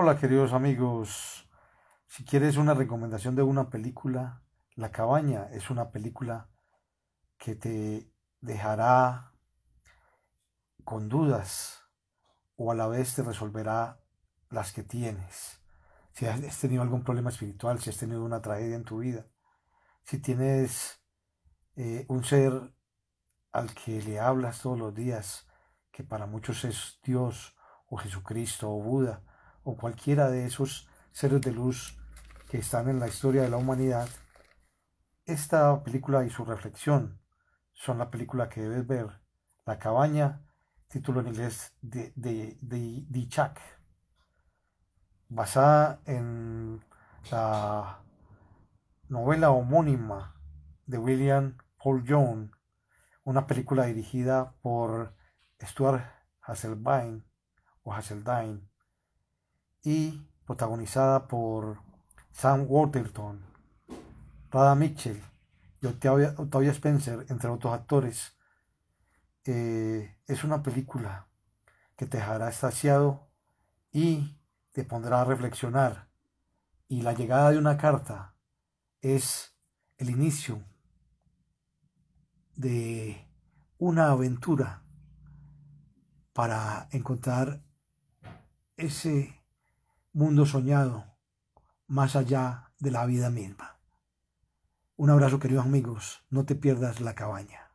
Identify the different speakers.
Speaker 1: Hola queridos amigos, si quieres una recomendación de una película, La cabaña es una película que te dejará con dudas o a la vez te resolverá las que tienes. Si has tenido algún problema espiritual, si has tenido una tragedia en tu vida, si tienes eh, un ser al que le hablas todos los días, que para muchos es Dios o Jesucristo o Buda, o cualquiera de esos seres de luz que están en la historia de la humanidad, esta película y su reflexión son la película que debes ver, La cabaña, título en inglés de, de, Chuck, basada en la novela homónima de William Paul Jones, una película dirigida por Stuart Hasselbein o Hasseldine y protagonizada por Sam Waterton, Rada Mitchell y Octavia, Spencer, entre otros actores, eh, es una película que te dejará estaciado y te pondrá a reflexionar. Y la llegada de una carta es el inicio de una aventura para encontrar ese mundo soñado más allá de la vida misma. Un abrazo queridos amigos, no te pierdas la cabaña.